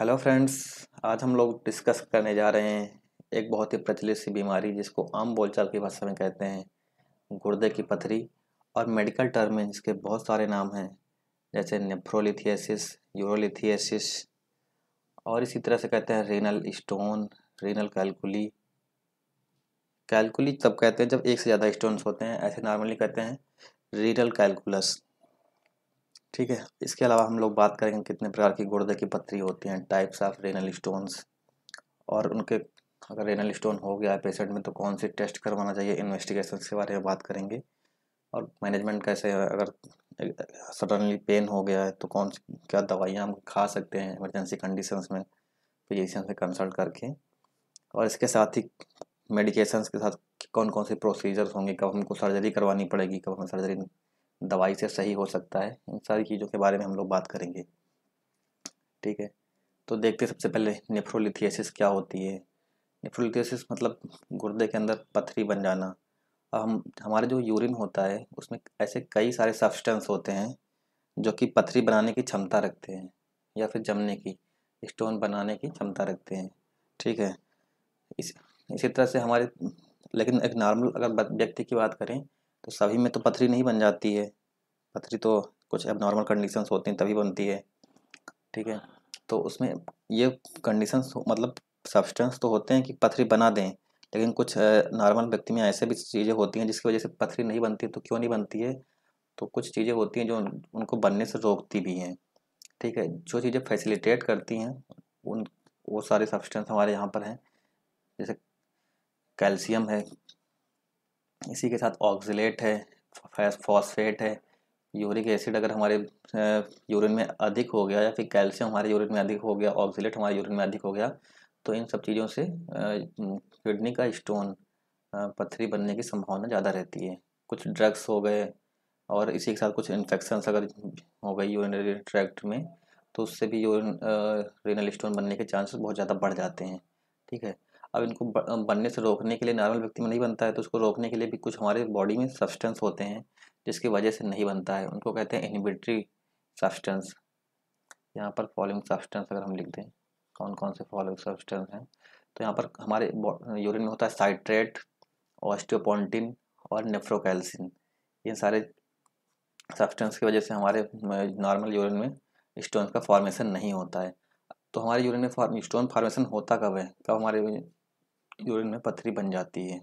Hello friends आज हम लोग डिस्कस करने जा रहे हैं एक बहुत ही प्रचलित सी बीमारी जिसको आम बोलचाल की भाषा में कहते हैं गुर्दे की पथरी और मेडिकल टर्म में इसके बहुत सारे नाम हैं जैसे नेफ्रोलिथियसिस यूरोलिथियसिस और इसी तरह से कहते हैं renal stone renal calculi calculi तब कहते हैं जब एक से ज़्यादा स्टोन्स होते हैं ऐसे नॉर्मली कहते हैं रीनल कैलकुलस ठीक है इसके अलावा हम लोग बात करेंगे कितने प्रकार की गुर्दे की पत्थरी होती हैं टाइप्स ऑफ रेनल स्टोन्स और उनके अगर रेनल स्टोन हो गया है पेशेंट में तो कौन सी टेस्ट करवाना चाहिए इन्वेस्टिगेशन के बारे में बात करेंगे और मैनेजमेंट कैसे अगर सडनली पेन हो गया है तो कौन सी क्या दवाइयाँ हम खा सकते हैं इमरजेंसी कंडीशंस में फिजिशियन से कंसल्ट करके और इसके साथ ही मेडिकेशंस के साथ कौन कौन से प्रोसीजर्स होंगे कब हमको सर्जरी करवानी पड़ेगी कब हमें सर्जरी दवाई से सही हो सकता है इन सारी चीज़ों के बारे में हम लोग बात करेंगे ठीक है तो देखते सबसे पहले निफ्रोलिथियसिस क्या होती है नेफ्रोलिथियसिस मतलब गुर्दे के अंदर पथरी बन जाना और हम हमारे जो यूरिन होता है उसमें ऐसे कई सारे सब्सटेंस होते हैं जो कि पथरी बनाने की क्षमता रखते हैं या फिर जमने की स्टोन बनाने की क्षमता रखते हैं ठीक है इस इसी तरह से हमारे लेकिन एक नॉर्मल अगर व्यक्ति की बात करें तो सभी में तो पथरी नहीं बन जाती है पथरी तो कुछ अब नॉर्मल कंडीशंस होती हैं तभी बनती है ठीक है तो उसमें ये कंडीशंस मतलब सब्सटेंस तो होते हैं कि पथरी बना दें लेकिन कुछ नॉर्मल व्यक्ति में ऐसे भी चीज़ें होती हैं जिसकी वजह से पथरी नहीं बनती तो क्यों नहीं बनती है तो कुछ चीज़ें होती हैं जो उनको बनने से रोकती भी हैं ठीक है जो चीज़ें फैसिलिटेट करती हैं उन वो सारे सब्सटेंस हमारे यहाँ पर हैं जैसे कैल्शियम है इसी के साथ ऑक्सीट है फॉस्फेट है यूरिक एसिड अगर हमारे यूरिन में अधिक हो गया या फिर कैल्शियम हमारे यूरिन में अधिक हो गया ऑक्सीट हमारे यूरिन में अधिक हो गया तो इन सब चीज़ों से किडनी का स्टोन पथरी बनने की संभावना ज़्यादा रहती है कुछ ड्रग्स हो गए और इसी के साथ कुछ इन्फेक्शंस अगर हो गई यूरिनरी ट्रैक्ट में तो उससे भी यूरिन रेनल स्टोन बनने के चांसेस बहुत ज़्यादा बढ़ जाते हैं ठीक है अब इनको बनने से रोकने के लिए नॉर्मल व्यक्ति में नहीं बनता है तो उसको रोकने के लिए भी कुछ हमारे बॉडी में सब्सटेंस होते हैं जिसकी वजह से नहीं बनता है उनको कहते हैं इनिबिट्री सब्सटेंस यहाँ पर फॉलोइंग सब्सटेंस अगर हम लिख दें कौन कौन से फॉलोइंग सब्सटेंस हैं तो यहाँ पर हमारे यूरिन में होता है साइट्रेट ऑस्टियोपोन्टिन और नेफ्रोकैल्सिन इन सारे सब्सटेंस की वजह से हमारे नॉर्मल यूरिन में स्टोन का फॉर्मेशन नहीं होता है तो हमारे यूरिन में फॉर्म स्टोन फॉर्मेशन होता कब है कब हमारे यूरिन में पथरी बन जाती है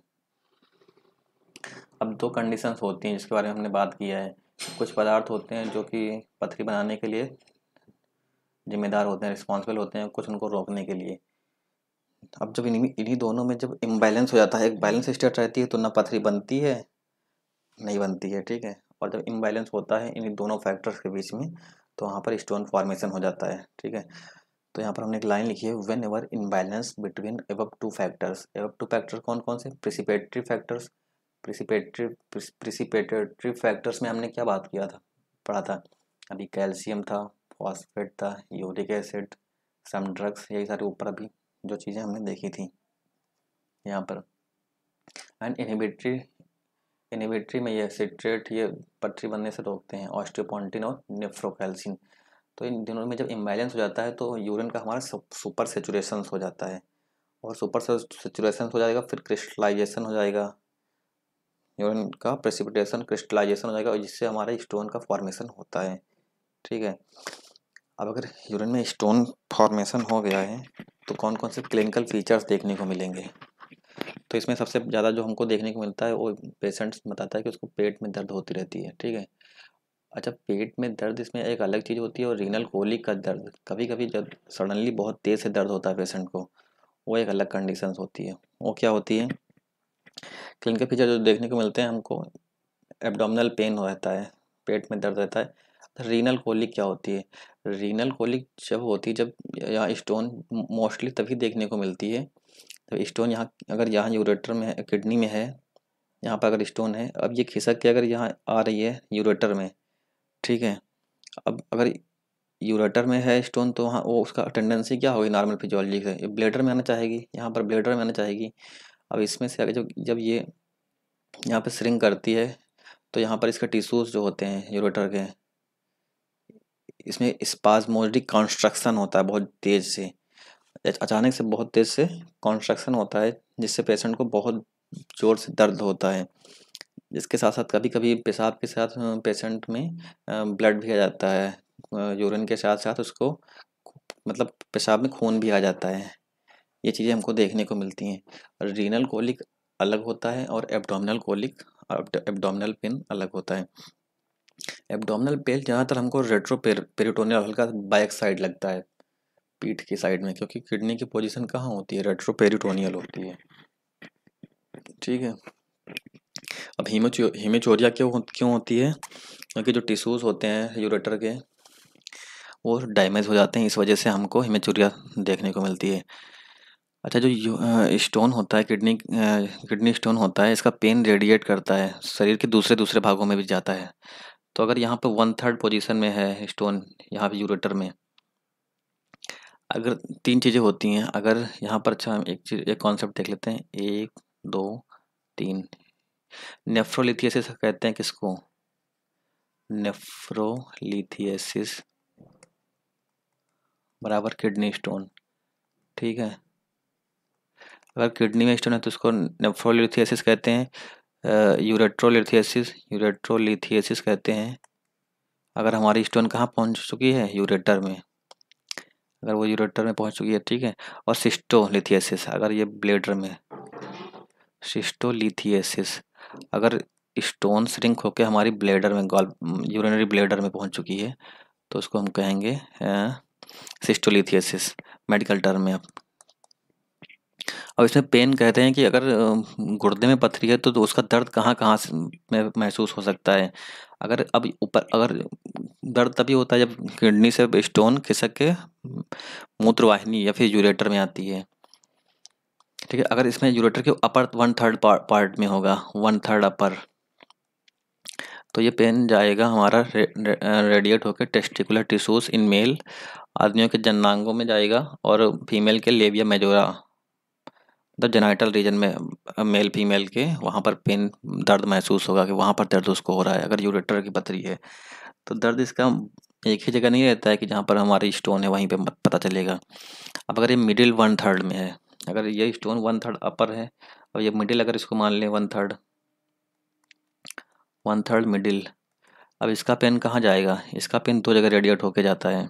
अब दो कंडीशंस होती हैं जिसके बारे में हमने बात किया है कुछ पदार्थ होते हैं जो कि पथरी बनाने के लिए जिम्मेदार होते हैं रिस्पॉन्सिबल होते हैं कुछ उनको रोकने के लिए अब जब इन्हीं इन्हीं दोनों में जब इम्बैलेंस हो जाता है एक बैलेंस स्टेट रहती है तो ना पथरी बनती है नहीं बनती है ठीक है और जब इम्बैलेंस होता है इन्हीं दोनों फैक्टर्स के बीच में तो वहाँ पर स्टोन फॉर्मेशन हो जाता है ठीक है तो यहाँ पर हमने एक लाइन लिखी है वेन एवर इम्बैलेंस बिटवीन एवप टू फैक्टर्स एवप टू फैक्टर कौन कौन से प्रिसिपेटरी फैक्टर्स प्रिसिपेटरी प्रिसिपेटरी फैक्टर्स में हमने क्या बात किया था पढ़ा था अभी कैल्शियम था फॉस्फेट था यूरिक एसिड सम ड्रग्स यही सारे ऊपर अभी जो चीज़ें हमने देखी थी यहाँ पर एंड इनिबेटरी इनिबेटरी में ये सिट्रेट ये पटरी बनने से रोकते हैं ऑस्टियोपोन्टिन और नेफ्रोकैल्सिन तो इन दिनों में जब इम्बैलेंस हो जाता है तो यूरिन का हमारा सुपर सेचुरेशन हो जाता है और सुपर सेचुरेशन हो जाएगा फिर क्रिस्टलाइजेशन हो जाएगा यूरिन का प्रेसिपिटेशन क्रिस्टलाइजेशन हो जाएगा और जिससे हमारे स्टोन का फॉर्मेशन होता है ठीक है अब अगर यूरिन में स्टोन फॉर्मेशन हो गया है तो कौन कौन से क्लिनिकल फीचर्स देखने को मिलेंगे तो इसमें सबसे ज़्यादा जो हमको देखने को मिलता है वो पेशेंट्स बताता है कि उसको पेट में दर्द होती रहती है ठीक है अच्छा पेट में दर्द इसमें एक अलग चीज़ होती है और रीनल कोलिक का दर्द कभी कभी जब सडनली बहुत तेज़ से दर्द होता है पेशेंट को वो एक अलग कंडीशन होती है वो क्या होती है क्लिनिकल फीचर जो देखने को मिलते हैं हमको एबडामिनल पेन हो रहता है पेट में दर्द रहता है तो रीनल कोलिक क्या होती है रीनल कोलिक जब होती है जब यहाँ स्टोन मोस्टली तभी देखने को मिलती है तो स्टोन यहाँ अगर यहाँ यूरेटर में किडनी में है यहाँ पर अगर स्टोन है अब ये खिसक के अगर यहाँ आ रही है यूरेटर में ठीक है अब अगर यूरेटर में है स्टोन तो वहाँ वो उसका टेंडेंसी क्या होगी नॉर्मल फिजियोलॉजी से ब्लेडर में आना चाहेगी यहाँ पर ब्लेडर में आना चाहेगी अब इसमें से अगर जब जब ये यहाँ पर स्रिंग करती है तो यहाँ पर इसके टिश्यूज़ जो होते हैं यूरेटर के इसमें स्पाजमोजिक कॉन्स्ट्रक्शन होता है बहुत तेज़ से अचानक से बहुत तेज़ से कॉन्स्ट्रक्शन होता है जिससे पेशेंट को बहुत ज़ोर से दर्द होता है इसके साथ साथ कभी कभी पेशाब के साथ पेशेंट में ब्लड भी आ जाता है यूरिन के साथ साथ उसको मतलब पेशाब में खून भी आ जाता है ये चीज़ें हमको देखने को मिलती हैं रीनल कोलिक अलग होता है और एब्डोमिनल कोलिक एब्डोमिनल पेन अलग होता है एब्डोमिनल पेन ज़्यादातर हमको रेट्रो पेरिटोनियल हल्का बाइक साइड लगता है पीठ की साइड में क्योंकि किडनी की पोजीशन कहाँ होती है रेट्रो पेरिटोनियल होती है ठीक है अब हीमेचोरिया क्यों क्यों होती है क्योंकि जो टिश्यूज़ होते हैं यूरेटर के वो डैमेज हो जाते हैं इस वजह से हमको हिमेचोरिया देखने को मिलती है अच्छा जो स्टोन होता है किडनी किडनी स्टोन होता है इसका पेन रेडिएट करता है शरीर के दूसरे दूसरे भागों में भी जाता है तो अगर यहाँ पर वन थर्ड पोजीशन में है स्टोन यहाँ पे यूरेटर में अगर तीन चीज़ें होती हैं अगर यहाँ पर अच्छा हम एक चीज एक कॉन्सेप्ट देख लेते हैं एक दो तीन नेफ्रोलिथियसिस कहते हैं किसको नेफ्रोलिथियसिस बराबर किडनी स्टोन ठीक है अगर किडनी में स्टोन है तो उसको नेफ्रोलिथियसिस कहते हैं यूरेट्रोलिथियसिस यूरेट्रोलिथियसिस कहते हैं अगर हमारी स्टोन कहाँ पहुँच चुकी है यूरेटर में अगर वो यूरेटर में पहुँच चुकी है ठीक है और सिस्टोलिथियसिस अगर ये ब्लेडर में सिस्टोलिथियसिस अगर स्टोन श्रिंक होकर हमारी ब्लेडर में गॉल यूरिनरी ब्लेडर में पहुंच चुकी है तो उसको हम कहेंगे सिस्टोलिथियसिस मेडिकल टर्म में अब अब इसमें पेन कहते हैं कि अगर गुर्दे में पथरी है तो, तो उसका दर्द कहाँ कहाँ से महसूस हो सकता है अगर अब ऊपर अगर दर्द तभी होता है जब किडनी से स्टोन खिसक के मूत्रवाहिनी या फिर यूरेटर में आती है ठीक है अगर इसमें यूरेटर के अपर वन थर्ड पार्ट में होगा वन थर्ड अपर तो ये पेन जाएगा हमारा रे, रे, रेडिएट होकर टेस्टिकुलर टिश्यूज इन मेल आदमियों के जननांगों में जाएगा और फीमेल के लेविया मेजोरा मतलब जेनाइटल रीजन में मेल फीमेल के वहाँ पर पेन दर्द महसूस होगा कि वहाँ पर दर्द उसको हो रहा है अगर यूरेटर की पथरी है तो दर्द इसका एक ही जगह नहीं रहता है कि जहाँ पर हमारी स्टोन है वहीं पे पता चलेगा अब अगर ये मिडिल वन थर्ड में है अगर ये स्टोन वन थर्ड अपर है और ये मिडिल अगर इसको मान लें one third one third middle अब इसका पेन कहाँ जाएगा इसका पेन दो जगह रेडिएट होके जाता है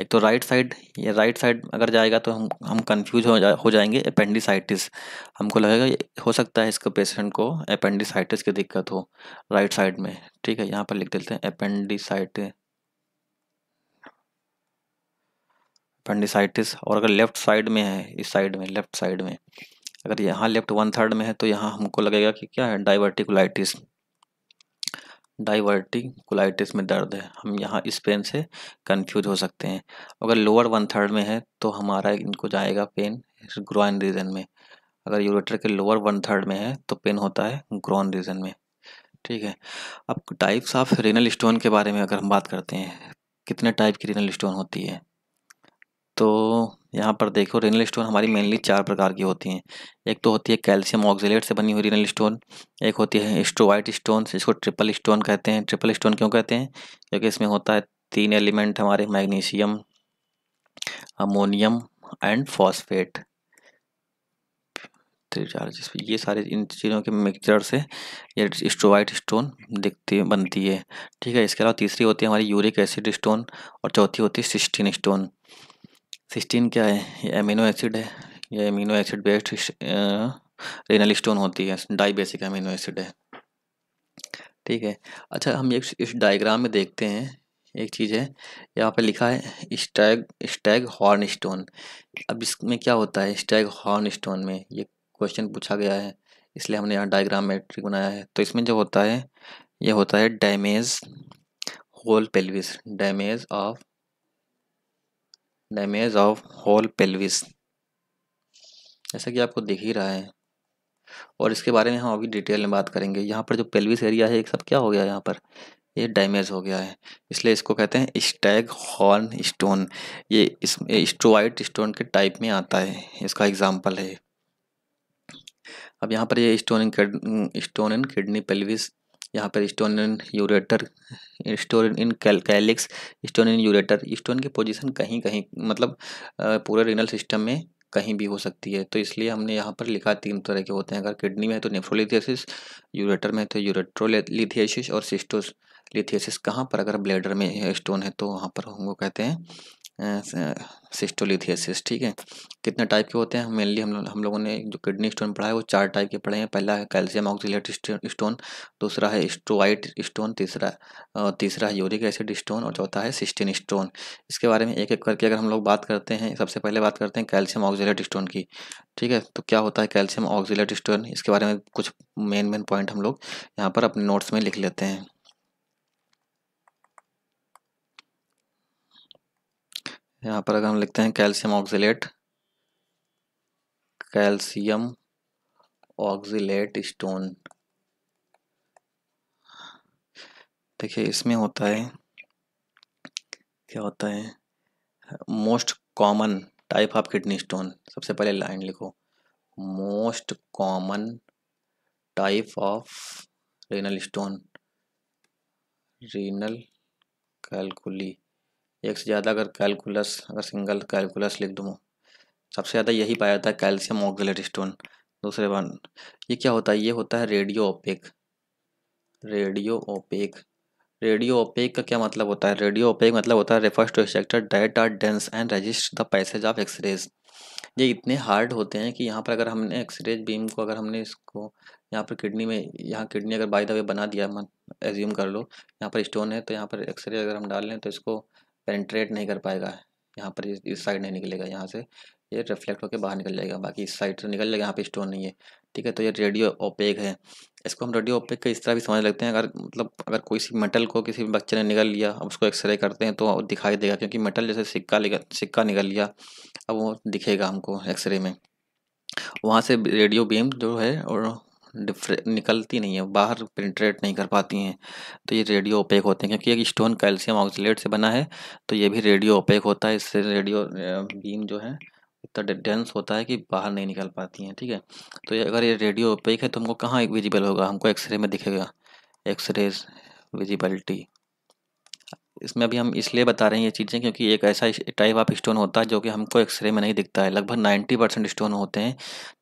एक तो राइट साइड या राइट साइड अगर जाएगा तो हम हम कंफ्यूज हो जा हो जाएंगे अपेंडिसाइटिस हमको लगेगा हो सकता है इसको पेशेंट को अपेंडिसाइटिस की दिक्कत हो राइट साइड में ठीक है यहाँ पर लिख देते हैं अपेंडिसाइटिस पेंडिसाइटिस और अगर लेफ्ट साइड में है इस साइड में लेफ्ट साइड में अगर यहाँ लेफ्ट वन थर्ड में है तो यहाँ हमको लगेगा कि क्या है डाइवर्टिकुलाइटिस डाइवर्टिकुलाइटिस में दर्द है हम यहाँ इस पेन से कंफ्यूज हो सकते हैं अगर लोअर वन थर्ड में है तो हमारा इनको जाएगा पेन ग्रोइन रीजन में अगर यूरेटर के लोअर वन थर्ड में है तो पेन होता है ग्रोन रीजन में ठीक है अब टाइप्स ऑफ रेनल स्टोन के बारे में अगर हम बात करते हैं कितने टाइप की रेनल स्टोन होती है तो यहाँ पर देखो रेनल स्टोन हमारी मेनली चार प्रकार की होती हैं एक तो होती है कैल्शियम ऑक्सीट से बनी हुई रेनल स्टोन एक होती है स्ट्रोवाइट स्टोन इसको ट्रिपल स्टोन कहते हैं ट्रिपल स्टोन क्यों कहते हैं क्योंकि इसमें होता है तीन एलिमेंट हमारे magnesium ammonium and phosphate charges ये सारे इन चीज़ों के मिक्सचर से ये स्ट्रोवाइट स्टोन दिखती बनती है ठीक है इसके अलावा तीसरी होती है हमारी यूरिक एसिड स्टोन और चौथी होती है सिस्टीन स्टोन सिस्टीन क्या है ये अमीनो एसिड है ये amino acid based renal stone होती है डाई बेसिक एमिनो एसिड है ठीक है अच्छा हम ये इस डायग्राम में देखते हैं एक चीज़ है यहाँ पे लिखा है स्टैग स्टैग हॉर्न स्टोन अब इसमें क्या होता है स्टैग हॉर्न स्टोन में ये क्वेश्चन पूछा गया है इसलिए हमने यहाँ डायग्राम मेट्रिक बनाया है तो इसमें जो होता है ये होता है damage whole pelvis damage of damage of whole pelvis जैसा कि आपको दिख ही रहा है और इसके बारे में हम अभी डिटेल में बात करेंगे यहाँ पर जो पेल्विस एरिया है एक सब क्या हो गया यहाँ पर ये डैमेज हो गया है इसलिए इसको कहते हैं स्टैग हॉर्न स्टोन ये इस स्टोवाइट स्टोन के टाइप में आता है इसका एग्जाम्पल है अब यहाँ पर ये stone in stone in kidney pelvis यहाँ पर stone in ureter stone in calyx stone in ureter stone की पोजीशन कहीं कहीं मतलब पूरे रिनल सिस्टम में कहीं भी हो सकती है तो इसलिए हमने यहाँ पर लिखा तीन तरह के होते हैं अगर किडनी में है तो नेफ्रोलिथियसिस यूरेटर में है तो यूरेट्रोलिथियसिस और सिस्टोस लिथियसिस कहाँ पर अगर ब्लेडर में स्टोन है तो वहाँ पर हम कहते हैं सिस्टोलिथियसिस ठीक है कितने टाइप के होते हैं मेनली हम हम लोगों ने जो किडनी स्टोन पढ़ा है वो चार टाइप के पढ़े हैं पहला है कैल्शियम ऑक्सीट स्टोन दूसरा है स्टोवाइट स्टोन तीसरा तीसरा है यूरिक एसिड स्टोन और चौथा है सिस्टिन स्टोन इसके बारे में एक एक करके अगर हम लोग बात करते हैं सबसे पहले बात करते हैं कैल्शियम ऑक्सीट स्टोन की ठीक है तो क्या होता है कैल्शियम ऑक्सीट स्टोन इसके बारे में कुछ मेन मेन पॉइंट हम लोग यहाँ पर अपने नोट्स में लिख लेते हैं यहाँ पर अगर हम लिखते हैं calcium oxalate calcium oxalate stone देखिए इसमें होता है क्या होता है most common type of kidney stone सबसे पहले लाइन लिखो most common type of renal stone renal calculi एक से ज़्यादा अगर कैलकुलस अगर सिंगल कैलकुलस लिख दूँ सबसे ज़्यादा यही पाया जाता है कैल्शियम ऑक्सलेट स्टोन दूसरे वन ये क्या होता है ये होता है radio opaque radio opaque radio opaque का क्या मतलब होता है रेडियो ओपेक मतलब होता है refers to sector diet are dense and resist the passage of X-rays ये इतने हार्ड होते हैं कि यहाँ पर अगर हमने एक्सरेज बीम को अगर हमने इसको यहाँ पर किडनी में यहाँ किडनी अगर बाई द वे बना दिया एज्यूम कर लो यहाँ पर स्टोन है तो यहाँ पर एक्सरे अगर हम डाल लें तो इसको पेंट्रेट नहीं कर पाएगा यहाँ पर इस साइड नहीं निकलेगा यहाँ से ये रिफ्लेक्ट होकर बाहर निकल जाएगा बाकी इस साइड से निकल जाएगा यहाँ पे स्टोन नहीं है ठीक है तो ये रेडियो ओपेक है इसको हम रेडियो ओपेक का इस तरह भी समझ लगते हैं अगर मतलब अगर कोई सी मेटल को किसी बच्चे ने निकल लिया अब उसको एक्सरे करते हैं तो दिखाई देगा क्योंकि मेटल जैसे सिक्का सिक्का निकल लिया अब वो दिखेगा हमको एक्सरे में वहाँ से रेडियो बीम जो है और निकलती नहीं है बाहर प्रिंट्रेट नहीं कर पाती हैं तो ये रेडियो ओपेक होते हैं क्योंकि एक स्टोन कैल्शियम ऑक्सीट से बना है तो ये भी रेडियो ओपेक होता है इससे रेडियो बीम जो है इतना डेंस होता है कि बाहर नहीं निकल पाती हैं ठीक है तो ये अगर ये रेडियो ओपेक है तो हमको कहाँ विजिबल होगा हमको एक्सरे में दिखेगा एक्सरे विजिबिलिटी इसमें अभी हम इसलिए बता रहे हैं ये चीज़ें क्योंकि एक ऐसा टाइप ऑफ स्टोन होता है जो कि हमको एक्सरे में नहीं दिखता है लगभग नाइन्टी परसेंट स्टोन होते हैं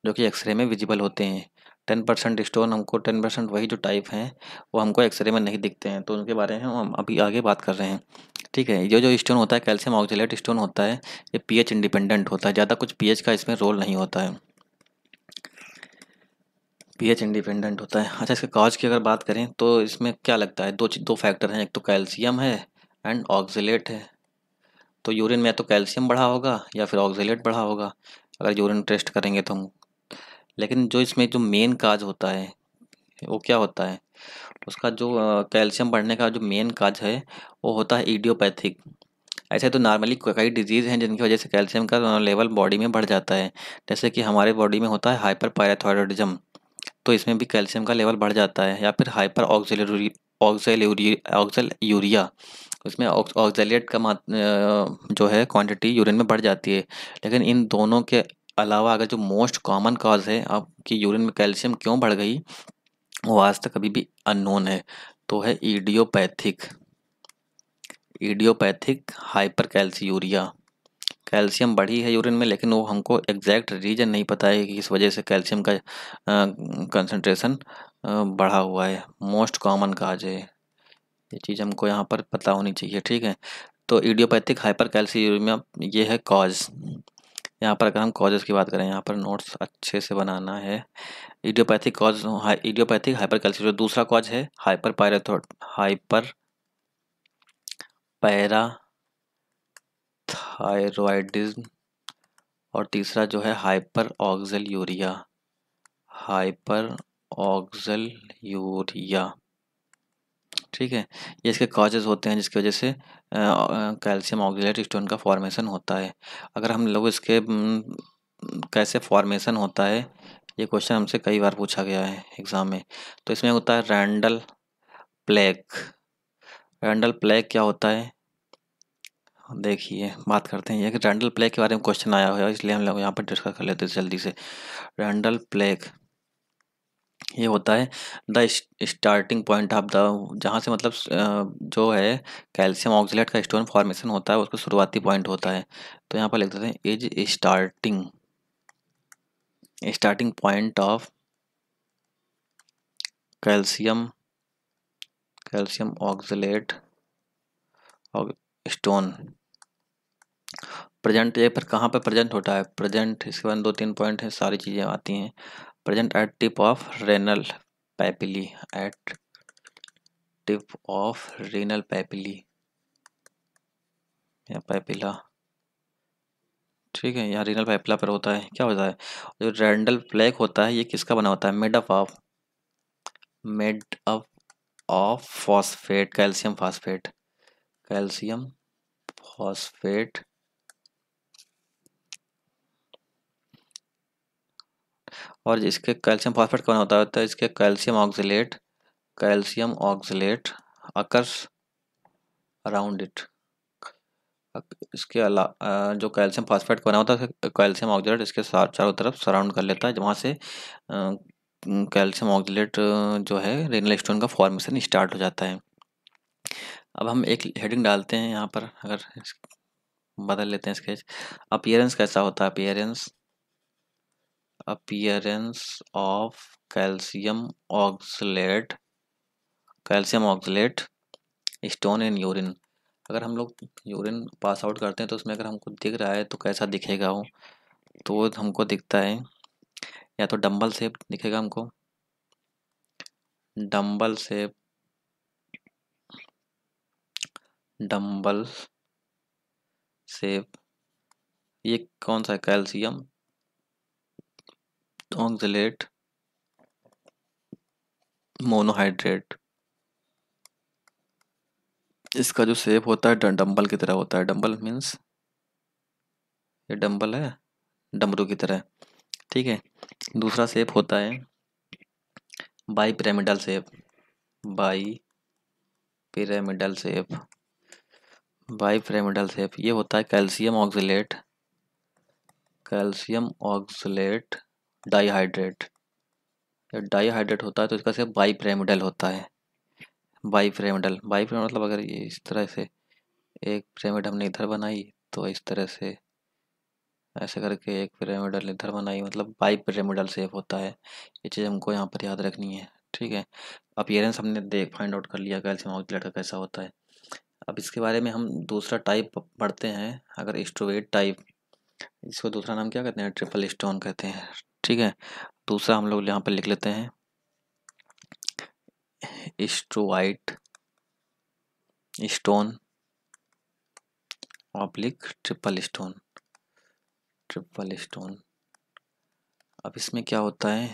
जो कि एक्सरे में विजिबल होते हैं टेन परसेंट स्टोन हमको टेन परसेंट वही जो टाइप हैं वो हमको एक्सरे में नहीं दिखते हैं तो उनके बारे में हम अभी आगे बात कर रहे हैं ठीक है ये जो स्टोन होता है कैल्शियम ऑक्जिलेट स्टोन होता है ये पीएच इंडिपेंडेंट होता है ज़्यादा कुछ पीएच का इसमें रोल नहीं होता है पीएच इंडिपेंडेंट होता है अच्छा इसके काज की अगर बात करें तो इसमें क्या लगता है दो दो फैक्टर हैं एक तो कैल्शियम है एंड ऑक्सीट है तो यूरिन में तो कैल्शियम बढ़ा होगा या फिर ऑक्सीट बढ़ा होगा अगर यूरिन टेस्ट करेंगे तो हम लेकिन जो इसमें जो मेन काज होता है वो क्या होता है उसका जो कैल्शियम बढ़ने का जो मेन काज है वो होता है ईडियोपैथिक ऐसे तो नॉर्मली कई डिजीज़ हैं जिनकी वजह से कैल्शियम का लेवल बॉडी में बढ़ जाता है जैसे कि हमारे बॉडी में होता है हाइपर पैराथायरॉयडिज्म तो इसमें भी कैल्शियम का लेवल बढ़ जाता है या फिर हाइपर ऑक्सिलरी ऑक्सल ऑक्सल यूरिया उसमें ऑक्सलेट का जो है क्वांटिटी यूरिन में बढ़ जाती है लेकिन इन दोनों के अलावा अगर जो मोस्ट कॉमन कॉज है आपकी यूरिन में कैल्शियम क्यों बढ़ गई वो आज तक अभी भी अननोन है तो है ईडियोपैथिक ईडियोपैथिक हाइपर कैल्सियूरिया कैल्शियम बढ़ी है यूरिन में लेकिन वो हमको एग्जैक्ट रीजन नहीं पता है कि इस वजह से कैल्शियम का कंसनट्रेशन बढ़ा हुआ है मोस्ट कॉमन काज है ये चीज़ हमको यहाँ पर पता होनी चाहिए ठीक है तो ईडियोपैथिक हाइपर कैल्सियूरिया ये है कॉज यहाँ पर अगर हम कॉजेज़ की बात करें यहाँ पर नोट्स अच्छे से बनाना है idiopathic cause idiopathic hyper calcium दूसरा कॉज है हाइपर पैराथो हाइपर पैरा थायरॉयडिज्म और तीसरा जो है hyper oxaluria hyper oxaluria ठीक है ये इसके कॉजेज़ होते हैं जिसकी वजह से कैल्शियम ऑक्सीलेट स्टोन का फॉर्मेशन होता है अगर हम लोग इसके कैसे फॉर्मेशन होता है ये क्वेश्चन हमसे कई बार पूछा गया है एग्ज़ाम में तो इसमें होता है रैंडल प्लेक रैंडल प्लेक क्या होता है देखिए बात करते हैं ये कि रैंडल प्लेक के बारे में क्वेश्चन आया हुआ है इसलिए हम लोग यहाँ पर डिस्कस कर लेते हैं जल्दी से रैंडल प्लेक ये होता है the starting point of the जहाँ से मतलब जो है कैल्शियम ऑक्सीट का स्टोन फॉर्मेशन होता है उसका शुरुआती पॉइंट होता है तो यहाँ पर लिख देते हैं is starting starting point of calcium calcium oxalate और स्टोन प्रेजेंट ये पर कहाँ पर प्रेजेंट होता है प्रेजेंट इसके बाद दो तीन पॉइंट हैं सारी चीज़ें आती हैं present at tip of renal papillae at tip of renal papillae या पैपिला ठीक है यहाँ रीनल पैपिला पर होता है क्या होता है जो रेंडल प्लेक होता है ये किसका बना होता है made up of made up of phosphate calcium phosphate calcium phosphate और इसके कैल्शियम फॉस्फेट कौन होता है तो इसके calcium oxalate calcium oxalate occurs around it इसके अला जो कैल्शियम फॉस्फेट बना होता है कैल्शियम ऑक्सीट इसके साथ चारों तरफ सराउंड कर लेता है जहाँ से कैल्शियम ऑक्सीट जो है रेनल स्टोन का फॉर्मेशन स्टार्ट हो जाता है अब हम एक हेडिंग डालते हैं यहाँ पर अगर बदल लेते हैं स्केच अपियरेंस कैसा होता है appearance appearance of calcium oxalate calcium oxalate stone in urine अगर हम लोग यूरिन पास आउट करते हैं तो उसमें अगर हमको दिख रहा है तो कैसा दिखेगा वो तो हमको दिखता है या तो डम्बल सेप दिखेगा हमको डम्बल सेप डम्बल सेप ये कौन सा है कैल्शियम ऑक्सलेट मोनोहाइड्रेट इसका जो सेप होता है डंबल की तरह होता है डंबल मीन्स ये डंबल है डमरू की तरह ठीक है दूसरा सेप होता है bipyramidal shape bipyramidal shape bipyramidal shape ये होता है calcium oxalate calcium oxalate dihydrate dihydrate होता है तो इसका से बाई पिरामिडल होता है बाई पिरामिडल बाई पिरामिडल मतलब अगर ये इस तरह से एक प्रेमिड हमने इधर बनाई तो इस तरह से ऐसे करके एक प्रेमिडल इधर बनाई मतलब बाई प्रेमिडल सेफ होता है ये चीज़ हमको यहाँ पर याद रखनी है ठीक है अपियरेंस हमने देख फाइंड आउट कर लिया कैल्शियम आउटलेट का कैसा होता है अब इसके बारे में हम दूसरा टाइप पढ़ते हैं अगर स्ट्रोवेट टाइप इसको दूसरा नाम क्या कहते हैं ट्रिपल स्टोन कहते हैं ठीक है दूसरा हम लोग यहाँ पर लिख लेते हैं struvite stone oblique triple stone triple stone अब इसमें क्या होता है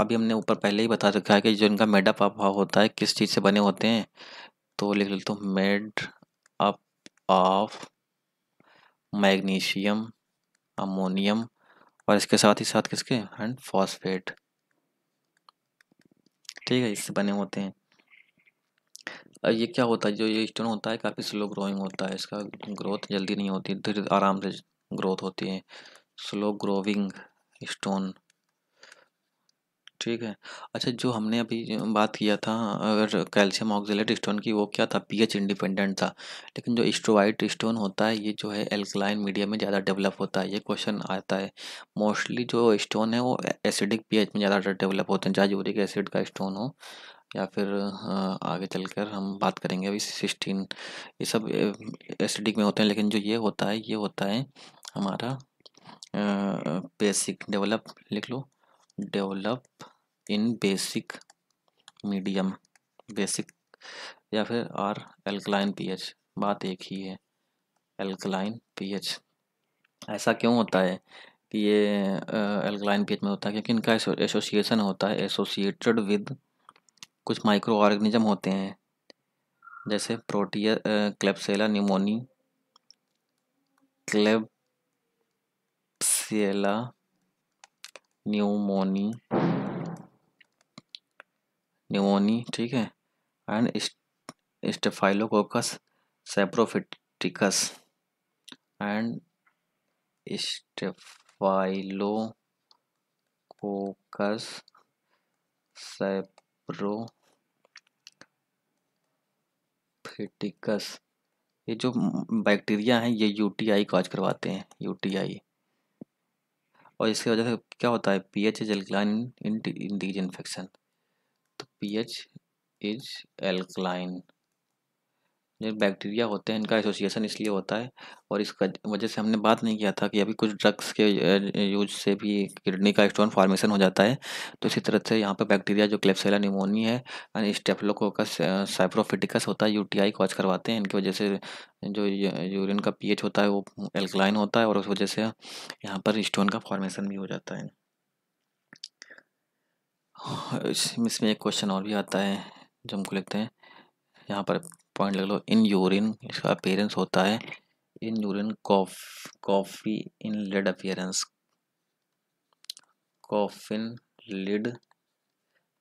अभी हमने ऊपर पहले ही बता रखा है कि जो इनका मेडअप अप होता है किस चीज़ से बने होते हैं तो लिख लेते हूँ made up of magnesium ammonium और इसके साथ ही साथ किसके एंड फॉस्फेट ठीक है इससे बने होते हैं और ये क्या होता है जो ये स्टोन होता है काफ़ी स्लो ग्रोइंग होता है इसका ग्रोथ जल्दी नहीं होती धीरे आराम से ग्रोथ होती है स्लो ग्रोविंग स्टोन ठीक है। अच्छा जो हमने अभी बात किया था अगर कैल्शियम ऑक्सीट स्टोन की वो क्या था पीएच इंडिपेंडेंट था। लेकिन जो स्ट्रोवाइट स्टोन होता है ये जो है एल्कलाइन मीडिया में ज़्यादा डेवलप होता है ये क्वेश्चन आता है। मोस्टली जो स्टोन है वो एसिडिक पीएच में ज़्यादा डेवलप होते हैं चाहे यूरिक एसिड का स्टोन हो या फिर आगे चलकर हम बात करेंगे अभी सिस्टीन ये सब एसिडिक में होते हैं लेकिन जो ये होता है ये होता है हमारा बेसिक डेवलप लिख लो develop in basic medium basic या फिर आर एल्कलाइन पीएच बात एक ही है एल्कलाइन पीएच ऐसा क्यों होता है कि ये एल्कलाइन पीएच में होता है क्योंकि इनका एसोसिएशन होता है एसोसिएटेड विद कुछ माइक्रो ऑर्गेनिज्म होते हैं जैसे Proteus Klebsiella pneumoniae Klebsiella pneumoniae pneumoniae ठीक है and Staphylococcus saprophyticus and Staphylococcus saprophyticus ये जो बैक्टीरिया हैं ये यूटीआई काज करवाते हैं यूटीआई और इसकी वजह से क्या होता है pH H alkaline in these infection pH is alkaline जो बैक्टीरिया होते हैं इनका एसोसिएशन इसलिए होता है और इस वजह से हमने बात नहीं किया था कि अभी कुछ ड्रग्स के यूज से भी किडनी का स्टोन फॉर्मेशन हो जाता है तो इसी तरह से यहाँ पर बैक्टीरिया जो क्लेप्सेला निमोनी है एंड स्टेफलोकोकस साइप्रोफिटिकस होता है यूटीआई कॉज करवाते हैं इनकी वजह से जो यूरिन का पीएच होता है वो एल्कलाइन होता है और उस वजह से यहाँ पर स्टोन का फॉर्मेशन भी हो जाता है इसमें एक क्वेश्चन और भी आता है जो हमको लिखते हैं यहाँ पर पॉइंट लिख लो इन यूरिन इसका अपेयरेंस होता है इन यूरिन कॉफ coffee in lid appearance coffin lid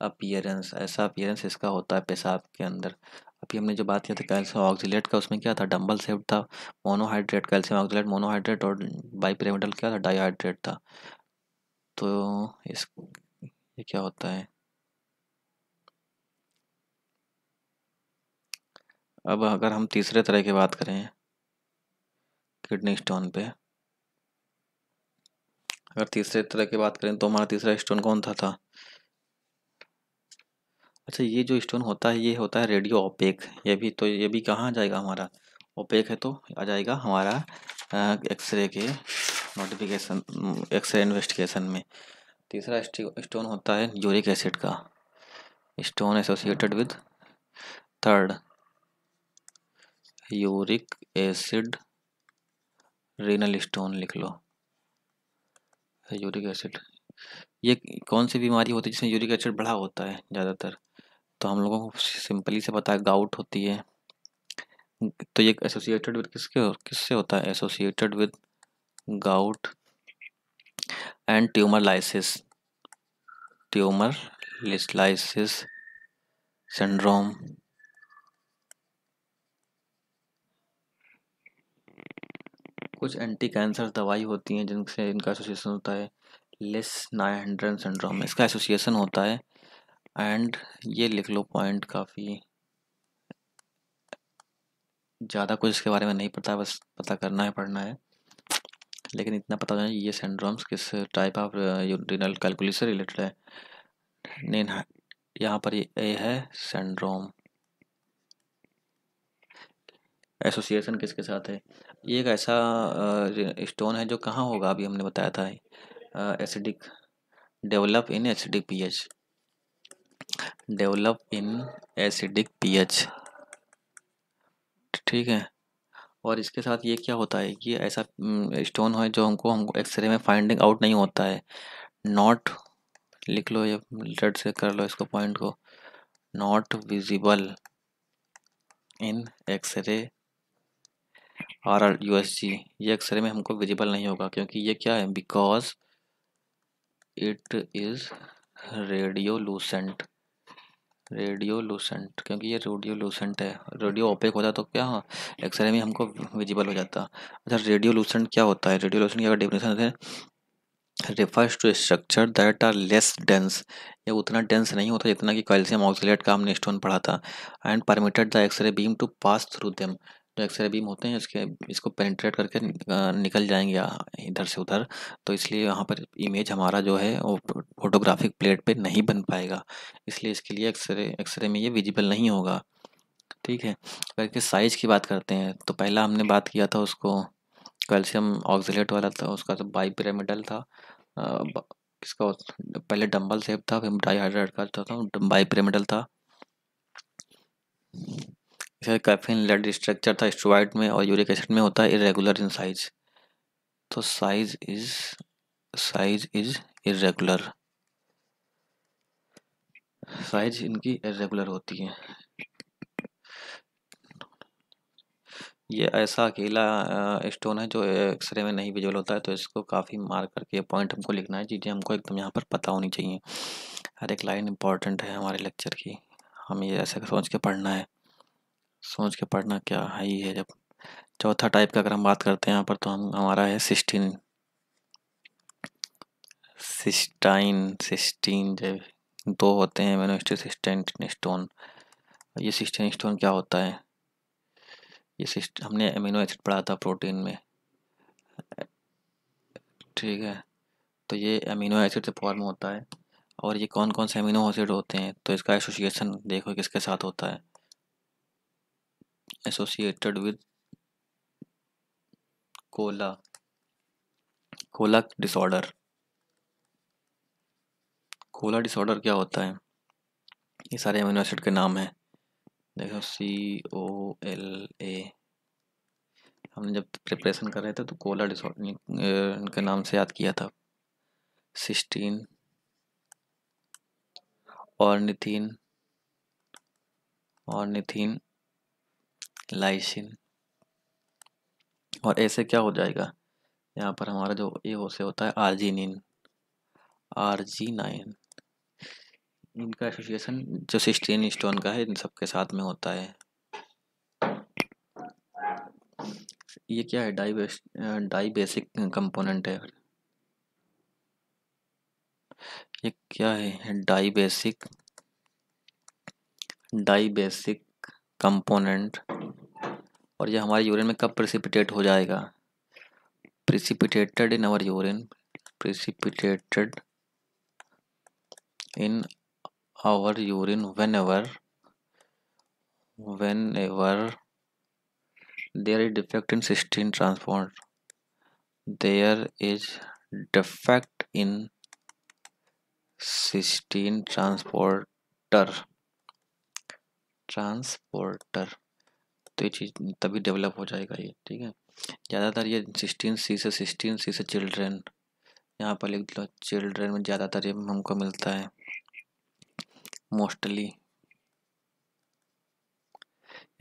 appearance ऐसा अपियरेंस इसका होता है पेशाब के अंदर अभी हमने जो बात किया था कैल्शियम ऑक्सीट का उसमें क्या था डम्बल सेफ्ट था मोनोहाइड्रेट कैल्शियम ऑक्सीट मोनोहाइड्रेट और बाईपिरामिडल क्या था डाईहाइड्रेट था तो इस ये क्या होता है अब अगर हम तीसरे तरह की बात करें किडनी स्टोन पे अगर तीसरे तरह की बात करें तो हमारा तीसरा स्टोन कौन था था अच्छा ये जो स्टोन होता है ये होता है रेडियो ओपेक ये भी तो ये भी कहाँ जाएगा हमारा ओपेक है तो आ जाएगा हमारा एक्सरे के नोटिफिकेशन एक्सरे इन्वेस्टिगेशन में तीसरा स्टोन होता है यूरिक एसिड का stone associated with third uric acid renal stone लिख लो यूरिक एसिड ये कौन सी बीमारी होती है जिसमें यूरिक एसिड बढ़ा होता है ज़्यादातर तो हम लोगों को सिंपली से पता है गाउट होती है तो ये एसोसिएटेड विद किसके किससे होता है associated with gout and tumour lysis tumour lysis syndrome कुछ एंटी कैंसर दवाई होती हैं जिनसे इनका एसोसिएशन होता है लिस नाइन हंड्रेड सिंड्रोम इसका एसोसिएशन होता है एंड ये लिख लो पॉइंट काफ़ी ज़्यादा कुछ इसके बारे में नहीं पता बस पता करना है पढ़ना है लेकिन इतना पता होना ये सिंड्रोम्स किस टाइप ऑफ यूरिनल कैलकुलस से रिलेटेड है नहीं हाँ, यहाँ पर ये ए है सिंड्रोम एसोसिएशन किसके साथ है ये एक ऐसा स्टोन uh, है जो कहाँ होगा अभी हमने बताया था acidic develop in acidic pH develop in acidic pH ठीक है और इसके साथ ये क्या होता है कि ऐसा स्टोन है जो हमको हमको एक्सरे में फाइंडिंग आउट नहीं होता है नॉट लिख लो या रेड से कर लो इसको पॉइंट को not visible in x-ray or or U S G ये एक्सरे में हमको विजिबल नहीं होगा क्योंकि ये क्या है because it is radiolucent radiolucent क्योंकि ये रेडियो लूसेंट है रेडियो ओपेक होता तो क्या एक्सरे हाँ, में हमको विजिबल हो जाता अच्छा रेडियो लूसेंट क्या होता है रेडियो लूसेंट की अगर डेफिनेशन है refers to structure that are less dense ये उतना डेंस नहीं होता जितना कि कैल्शियम ऑक्सीट का हमने स्टोन पढ़ा था and permitted the x-ray beam to pass through them जो तो एक्सरे बीम होते हैं इसके इसको पेनिट्रेट करके निकल जाएंगे इधर से उधर तो इसलिए यहाँ पर इमेज हमारा जो है वो फोटोग्राफिक प्लेट पे नहीं बन पाएगा इसलिए इसके लिए एक्सरे एक्सरे में ये विजिबल नहीं होगा ठीक है अगर के साइज़ की बात करते हैं तो पहला हमने बात किया था उसको कैल्शियम ऑक्सीट वाला था उसका तो बाई पिरामिडल था किसका पहले डम्बल सेप था फिर डाईहाइड्रेट का था बाई पिरामिडल था इसका कैफिन लेड स्ट्रक्चर था स्ट्रोइड में और यूरिक एसिड में होता है इरेगुलर इन साइज तो size is size is irregular size इनकी इरेगुलर होती है ये ऐसा अकेला स्टोन है जो एक्सरे में नहीं विजुअल होता है तो इसको काफ़ी मार करके पॉइंट हमको लिखना है चीज़ें हमको एकदम यहाँ पर पता होनी चाहिए हर एक लाइन इंपॉर्टेंट है हमारे लेक्चर की हमें ये ऐसा सोच के पढ़ना है सोच के पढ़ना क्या है ही है जब चौथा टाइप का अगर हम बात करते हैं यहाँ पर तो हम हमारा है सिस्टीन सिस्टाइन सिस्टीन जब दो होते हैं मेनोस्टिसिस्टेंट स्टोन ये सिस्टेन स्टोन क्या होता है ये सिस्ट हमने अमीनो एसिड पढ़ा था प्रोटीन में ठीक है तो ये अमीनो एसिड से फॉर्म होता है और ये कौन कौन से अमीनो एसिड होते हैं तो इसका एसोसिएशन देखो किसके साथ होता है associated with COLA COLA disorder COLA disorder क्या होता है ये सारे अमीनो एसिड के नाम हैं देखो सी ओ एल ए हमने जब प्रिपरेशन कर रहे थे तो कोला डिसऑर्डर इनके नाम से याद किया था सिस्टीन और निथिन और निथिन लाइसिन और ऐसे क्या हो जाएगा यहाँ पर हमारा जो ये हो से होता है आर्जिनिन आरजी नाइन इनका एसोसिएशन जो सिस्टीन स्टोन का है इन सब के साथ में होता है ये क्या है dibasic dibasic component है ये क्या है dibasic dibasic component और यह हमारे यूरिन में कब प्रेसिपिटेट हो जाएगा precipitated in our urine precipitated in our urine whenever whenever there is defect in cystine transport there is defect in cystine transporter transporter तो ये चीज़ तभी डेवलप हो जाएगा ये ठीक है ज़्यादातर ये सिक्सटीन सी से सिक्सटीन सी से चिल्ड्रेन यहाँ पर लिख लो चिल्ड्रेन में ज़्यादातर ये हमको मिलता है मोस्टली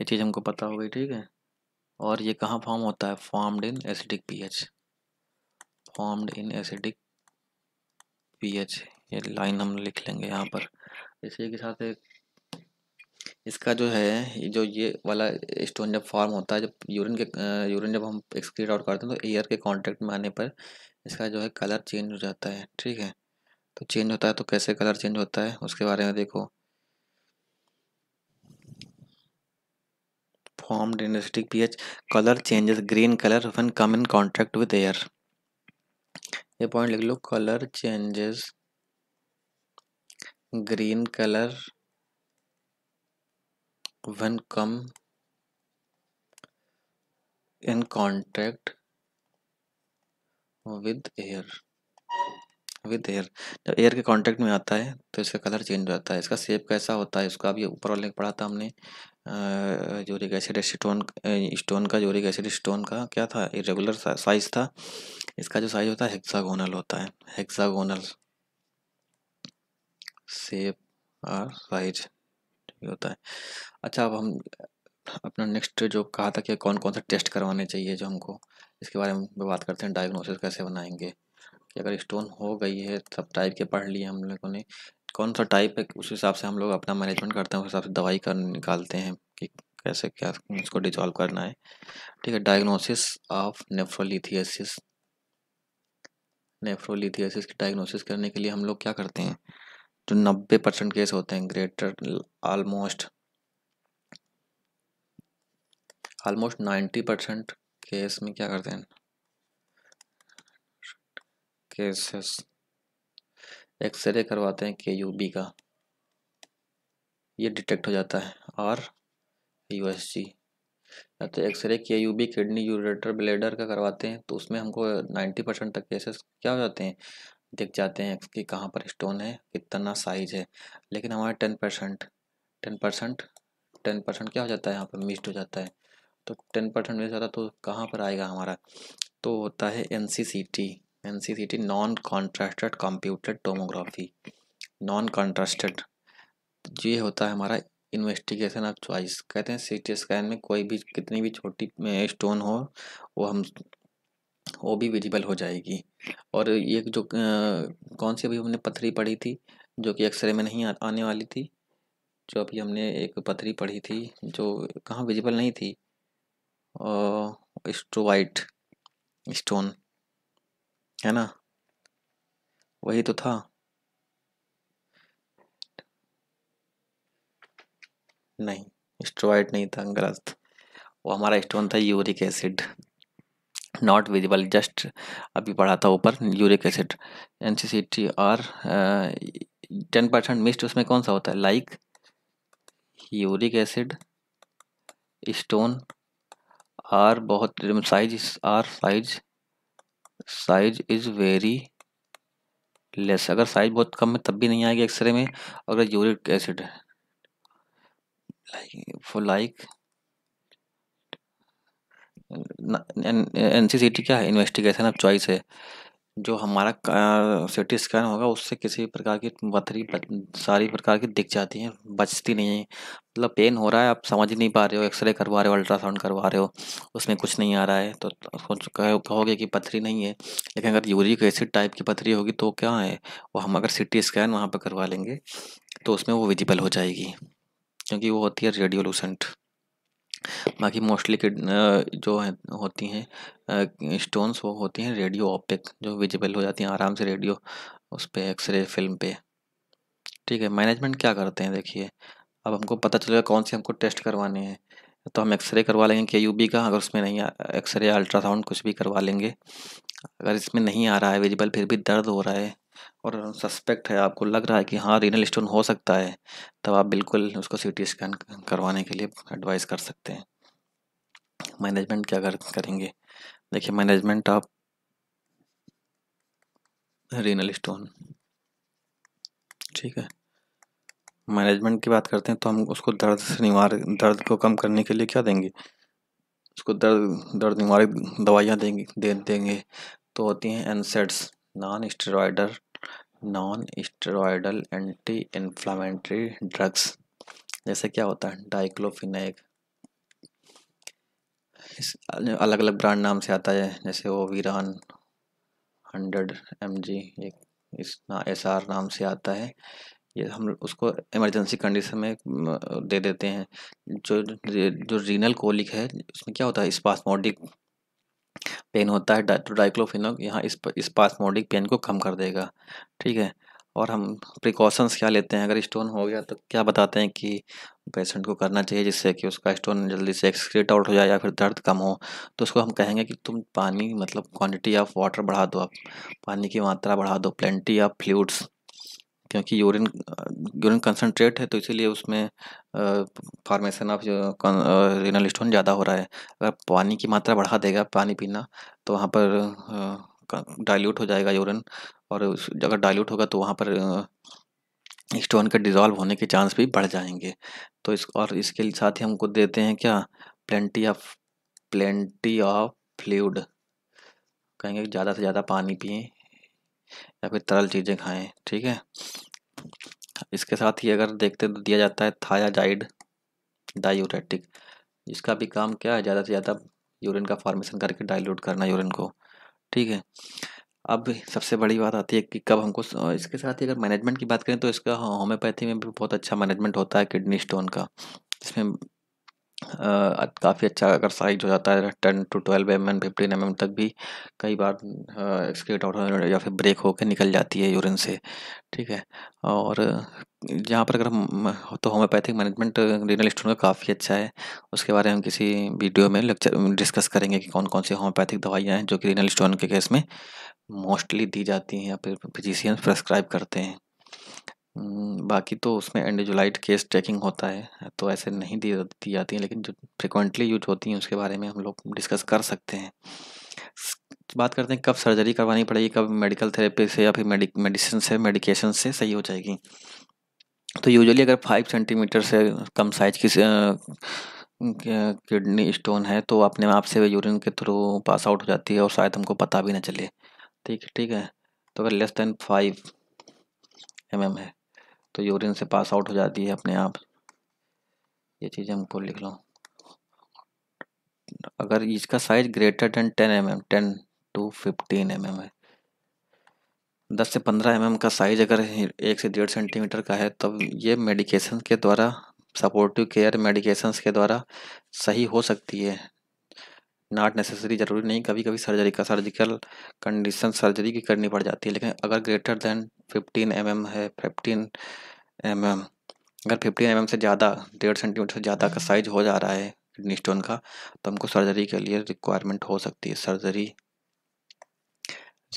ये चीज़ हमको पता हो गई ठीक है और ये कहाँ फॉर्म होता है formed in acidic pH formed in acidic pH ये लाइन हम लिख लेंगे यहाँ पर इसी के साथ एक इसका जो है जो ये वाला स्टोन जब फॉर्म होता है जब यूरिन के यूरिन जब हम एक्सक्रीट आउट करते हैं तो एयर के कांटेक्ट में आने पर इसका जो है कलर चेंज हो जाता है ठीक है तो चेंज होता है तो कैसे कलर चेंज होता है उसके बारे में देखो form in acidic colour Color changes green color when come in contact with ये पॉइंट लिख लो colour changes green colour when come in contact with air with air जब एयर के कांटेक्ट में आता है तो इसका कलर चेंज हो जाता है इसका सेप कैसा होता है इसका अभी ऊपर वाले पढ़ा था हमने जोरिक एसिड स्टोन स्टोन का जोरिक एसिड स्टोन का क्या था इरेगुलर साइज था इसका जो साइज होता है हेक्सागोनल होता है हेक्सागोनल सेप और साइज भी होता है अच्छा अब हम अपना नेक्स्ट जो कहा था कि कौन कौन से टेस्ट करवाने चाहिए जो हमको इसके बारे में बात करते हैं डायग्नोसिस कैसे बनाएंगे कि अगर स्टोन हो गई है सब टाइप के पढ़ लिए हम लोगों ने कौन सा टाइप है उस हिसाब से हम लोग अपना मैनेजमेंट करते हैं उस हिसाब से दवाई कर निकालते हैं कि कैसे क्या इसको डिजॉल्व करना है ठीक है डायग्नोसिस ऑफ नेफ्रोलिथियसिस नेफ्रोलिथियसिस की डायग्नोसिस करने के लिए हम लोग क्या करते हैं जो तो नब्बे परसेंट केस होते हैं greater almost almost ninety percent case में क्या करते हैं केसेस एक्सरे करवाते हैं के यू बी का ये डिटेक्ट हो जाता है और यू एस जी या तो x-ray K U B kidney ureter bladder का करवाते हैं तो उसमें हमको नाइन्टी परसेंट तक केसेस क्या हो जाते हैं दिख जाते हैं कि कहाँ पर स्टोन है कितना साइज है लेकिन हमारा ten percent ten percent ten percent क्या हो जाता है यहाँ पर मिस्ड हो जाता है तो टेन परसेंट मिस जाता है तो कहाँ पर आएगा हमारा तो होता है N C C T N C C T non contrasted computed tomography non contrasted ये होता है हमारा इन्वेस्टिगेशन ऑफ चॉइस कहते हैं सी टी स्कैन में कोई भी कितनी भी छोटी स्टोन हो वो हम वो भी विजिबल हो जाएगी और ये जो कौन सी अभी हमने पथरी पढ़ी थी जो कि एक्सरे में नहीं आने वाली थी जो अभी हमने एक पथरी पढ़ी थी जो कहाँ विजिबल नहीं थी स्ट्रोवाइट स्टोन है ना वही तो था नहीं स्ट्रोवाइट नहीं था ग्रस्त वो हमारा स्टोन था uric acid not visible just अभी पढ़ा था ऊपर uric acid N C C T or ten percent missed उसमें कौन सा होता है like uric acid stone or बहुत size or size size is very less अगर साइज बहुत कम है तब भी नहीं आएगी एक्सरे में अगर uric acid like for like N C C T क्या है इन्वेस्टिगेशन ऑफ चॉइस है जो हमारा सिटी स्कैन होगा उससे किसी भी प्रकार की पथरी सारी प्रकार की दिख जाती हैं बचती नहीं है मतलब पेन हो रहा है आप समझ नहीं पा रहे हो एक्सरे करवा रहे हो अल्ट्रासाउंड करवा रहे हो उसमें कुछ नहीं आ रहा है तो, तो कहोगे कि पथरी नहीं है लेकिन अगर यूरिक एसिड टाइप की पथरी होगी तो क्या है वो हम अगर सिटी स्कैन वहाँ पर करवा लेंगे तो उसमें वो विजिबल हो जाएगी क्योंकि वो होती है रेडियोलूसेंट बाकी मोस्टली किड जो है होती हैं स्टोन्स वो होती हैं रेडियो ऑपिक जो विजिबल हो जाती हैं आराम से रेडियो उस पर एक्सरे फिल्म पे ठीक है मैनेजमेंट क्या करते हैं देखिए अब हमको पता चलेगा कौन से हमको टेस्ट करवाने हैं तो हम एक्सरे करवा लेंगे के यू बी का अगर उसमें नहीं एक्सरे अल्ट्रासाउंड कुछ भी करवा लेंगे अगर इसमें नहीं आ रहा है विजिबल फिर भी दर्द हो रहा है और सस्पेक्ट है आपको लग रहा है कि हाँ रीनल स्टोन हो सकता है तब आप बिल्कुल उसको सी टी स्कैन करवाने के लिए एडवाइस कर सकते हैं मैनेजमेंट क्या कर करेंगे देखिए मैनेजमेंट आप रीनल स्टोन ठीक है मैनेजमेंट की बात करते हैं तो हम उसको दर्द से निवार दर्द को कम करने के लिए क्या देंगे उसको दर्द दर्द निवारक दवाइयाँ देंगे दे देंगे तो होती हैं NSAIDs non steroidal non steroidal anti inflammatory drugs जैसे क्या होता है डाइक्लोफिनेक इस अलग अलग ब्रांड नाम से आता है जैसे वो वीरान हंड्रेड एम जी इस ना एस आर नाम से आता है ये हम उसको इमरजेंसी कंडीशन में दे देते हैं जो जो रीनल कोलिक है उसमें क्या होता है स्पास्मोडिक पेन होता है डा, तो यहाँ इस इस पासमोडिक पेन को कम कर देगा ठीक है और हम प्रिकॉशंस क्या लेते हैं अगर स्टोन हो गया तो क्या बताते हैं कि पेशेंट को करना चाहिए जिससे कि उसका स्टोन जल्दी से एक्सक्रेट आउट हो जाए या फिर दर्द कम हो तो उसको हम कहेंगे कि तुम पानी मतलब क्वांटिटी ऑफ वाटर बढ़ा दो आप पानी की मात्रा बढ़ा दो प्लेंटी ऑफ फ्लूड्स क्योंकि यूरिन यूरिन कंसनट्रेट है तो इसीलिए उसमें फॉर्मेशन ऑफ रिनल स्टोन ज़्यादा हो रहा है अगर पानी की मात्रा बढ़ा देगा पानी पीना तो वहाँ पर डाइल्यूट हो जाएगा यूरिन और अगर डाइल्यूट होगा तो वहाँ पर स्टोन के डिज़ोल्व होने के चांस भी बढ़ जाएंगे तो इस और इसके साथ ही हमको देते हैं क्या plenty of plenty of fluid कहेंगे ज़्यादा से ज़्यादा पानी पिए या फिर तरल चीज़ें खाएं ठीक है इसके साथ ही अगर देखते तो दिया जाता है थायाजाइड डायूरेटिक इसका भी काम क्या है ज़्यादा से ज़्यादा यूरिन का फॉर्मेशन करके डाइल्यूट करना यूरिन को ठीक है अब सबसे बड़ी बात आती है कि कब हमको इसके साथ ही अगर मैनेजमेंट की बात करें तो इसका होम्योपैथी में भी बहुत अच्छा मैनेजमेंट होता है किडनी स्टोन का इसमें काफ़ी अच्छा अगर साइज हो जाता है ten to twelve M M fifteen M M तक भी कई बार एक्सक्रीट आउट या फिर ब्रेक होकर निकल जाती है यूरिन से ठीक है और यहाँ पर अगर हम तो होम्योपैथिक मैनेजमेंट रीनल स्टोन का काफ़ी अच्छा है उसके बारे में हम किसी वीडियो में लेक्चर डिस्कस करेंगे कि कौन कौन सी होम्योपैथिक दवाइयाँ हैं जो कि रीनल स्टोन के केस में मोस्टली दी जाती हैं या फिर फिजिशियन प्रेस्क्राइब करते हैं हम्म, बाकी तो उसमें एंडोजोलाइट केस ट्रैकिंग होता है हाँ, तो ऐसे नहीं दी दी जाती हैं लेकिन जो फ्रिक्वेंटली यूज होती हैं उसके बारे में हम लोग डिस्कस कर सकते हैं बात करते हैं कब सर्जरी करवानी पड़ेगी कब मेडिकल थेरेपी से या फिर मेडिसिन से मेडिकेशन से सही हो जाएगी तो यूजुअली अगर फाइव सेंटीमीटर से कम साइज की किडनी स्टोन है तो अपने आप से यूरिन के थ्रू पास आउट हो जाती है और शायद हमको पता भी ना चले ठीक है ठीक है तो अगर लेस देन फाइव एम है तो यूरिन से पास आउट हो जाती है अपने आप ये चीज़ हमको लिख लो अगर इसका size greater than ten M M ten to fifteen M M है दस से पंद्रह एम mm एम का साइज अगर एक से डेढ़ सेंटीमीटर का है तब तो ये मेडिकेशन के द्वारा सपोर्टिव केयर मेडिकेशंस के द्वारा सही हो सकती है नॉट नेसेसरी ज़रूरी नहीं कभी कभी सर्जरी का सर्जिकल कंडीशन सर्जरी की करनी पड़ जाती है लेकिन अगर greater than fifteen M mm है फिफ्टीन एम mm, अगर फिफ्टीन एम mm से ज़्यादा डेढ़ सेंटीमीटर से ज़्यादा का साइज हो जा रहा है किडनी स्टोन का तो हमको सर्जरी के लिए रिक्वायरमेंट हो सकती है सर्जरी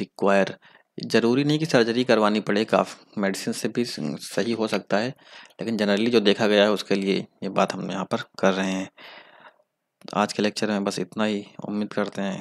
रिक्वायर ज़रूरी नहीं कि सर्जरी करवानी पड़े काफ मेडिसिन से भी सही हो सकता है लेकिन जनरली जो देखा गया है उसके लिए ये बात हम यहाँ पर कर रहे हैं आज के लेक्चर में बस इतना ही उम्मीद करते हैं